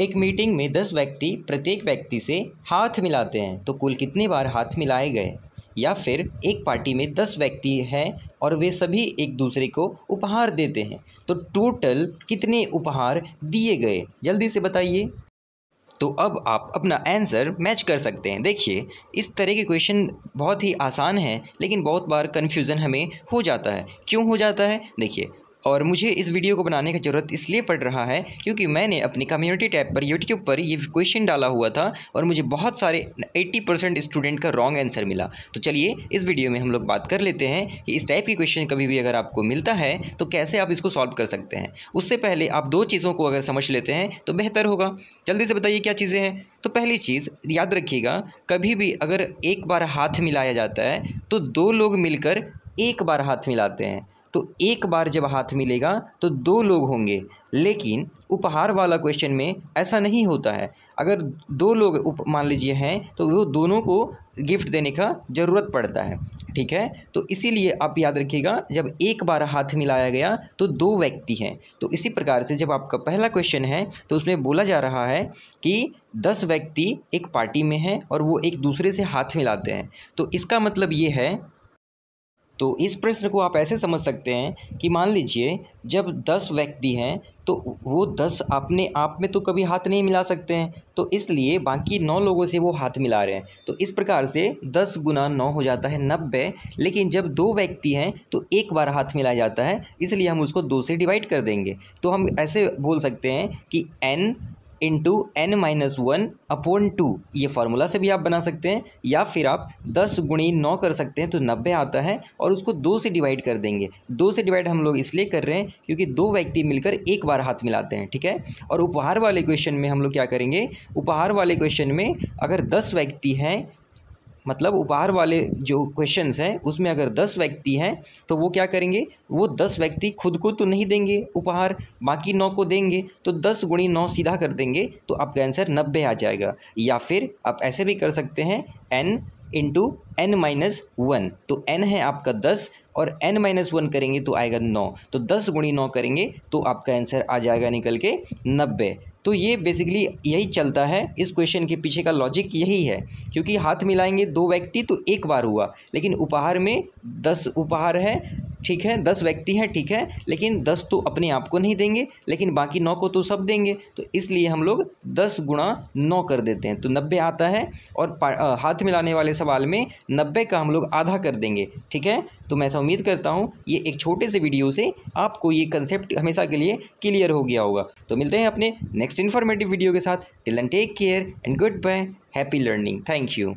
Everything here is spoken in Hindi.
एक मीटिंग में दस व्यक्ति प्रत्येक व्यक्ति से हाथ मिलाते हैं तो कुल कितने बार हाथ मिलाए गए या फिर एक पार्टी में दस व्यक्ति हैं और वे सभी एक दूसरे को उपहार देते हैं तो टोटल कितने उपहार दिए गए जल्दी से बताइए तो अब आप अपना आंसर मैच कर सकते हैं देखिए इस तरह के क्वेश्चन बहुत ही आसान है लेकिन बहुत बार कन्फ्यूज़न हमें हो जाता है क्यों हो जाता है देखिए और मुझे इस वीडियो को बनाने की ज़रूरत इसलिए पड़ रहा है क्योंकि मैंने अपनी कम्युनिटी टैब पर यूट्यूब पर ये क्वेश्चन डाला हुआ था और मुझे बहुत सारे 80 परसेंट स्टूडेंट का रॉन्ग आंसर मिला तो चलिए इस वीडियो में हम लोग बात कर लेते हैं कि इस टाइप की क्वेश्चन कभी भी अगर आपको मिलता है तो कैसे आप इसको सॉल्व कर सकते हैं उससे पहले आप दो चीज़ों को अगर समझ लेते हैं तो बेहतर होगा जल्दी से बताइए क्या चीज़ें हैं तो पहली चीज़ याद रखिएगा कभी भी अगर एक बार हाथ मिलाया जाता है तो दो लोग मिलकर एक बार हाथ मिलाते हैं तो एक बार जब हाथ मिलेगा तो दो लोग होंगे लेकिन उपहार वाला क्वेश्चन में ऐसा नहीं होता है अगर दो लोग उप मान लीजिए हैं तो वो दोनों को गिफ्ट देने का ज़रूरत पड़ता है ठीक है तो इसीलिए आप याद रखिएगा जब एक बार हाथ मिलाया गया तो दो व्यक्ति हैं तो इसी प्रकार से जब आपका पहला क्वेश्चन है तो उसमें बोला जा रहा है कि दस व्यक्ति एक पार्टी में हैं और वो एक दूसरे से हाथ मिलाते हैं तो इसका मतलब ये है तो इस प्रश्न को आप ऐसे समझ सकते हैं कि मान लीजिए जब दस व्यक्ति हैं तो वो दस अपने आप में तो कभी हाथ नहीं मिला सकते हैं तो इसलिए बाकी नौ लोगों से वो हाथ मिला रहे हैं तो इस प्रकार से दस गुना नौ हो जाता है नब्बे लेकिन जब दो व्यक्ति हैं तो एक बार हाथ मिलाया जाता है इसलिए हम उसको दो से डिवाइड कर देंगे तो हम ऐसे बोल सकते हैं कि n into n minus one upon two ये फार्मूला से भी आप बना सकते हैं या फिर आप दस गुणी नौ कर सकते हैं तो नब्बे आता है और उसको दो से डिवाइड कर देंगे दो से डिवाइड हम लोग इसलिए कर रहे हैं क्योंकि दो व्यक्ति मिलकर एक बार हाथ मिलाते हैं ठीक है और उपहार वाले क्वेश्चन में हम लोग क्या करेंगे उपहार वाले क्वेश्चन में अगर दस व्यक्ति हैं मतलब उपहार वाले जो क्वेश्चंस हैं उसमें अगर दस व्यक्ति हैं तो वो क्या करेंगे वो दस व्यक्ति खुद को तो नहीं देंगे उपहार बाकी नौ को देंगे तो दस गुणी नौ सीधा कर देंगे तो आपका आंसर नब्बे आ जाएगा या फिर आप ऐसे भी कर सकते हैं n into n minus one तो एन है आपका दस और एन माइनस वन करेंगे तो आएगा नौ तो दस गुणी नौ करेंगे तो आपका आंसर आ जाएगा निकल के नब्बे तो ये बेसिकली यही चलता है इस क्वेश्चन के पीछे का लॉजिक यही है क्योंकि हाथ मिलाएंगे दो व्यक्ति तो एक बार हुआ लेकिन उपहार में दस उपहार है ठीक है दस व्यक्ति हैं ठीक है लेकिन दस तो अपने आप को नहीं देंगे लेकिन बाकी नौ को तो सब देंगे तो इसलिए हम लोग दस गुणा नौ कर देते हैं तो नब्बे आता है और हाथ मिलाने वाले सवाल में नब्बे का हम लोग आधा कर देंगे ठीक है तो मैं ऐसा उम्मीद करता हूँ ये एक छोटे से वीडियो से आपको ये कंसेप्ट हमेशा के लिए क्लियर हो गया होगा तो मिलते हैं अपने नेक्स्ट इन्फॉर्मेटिव वीडियो के साथ till end take care and good bye happy learning thank you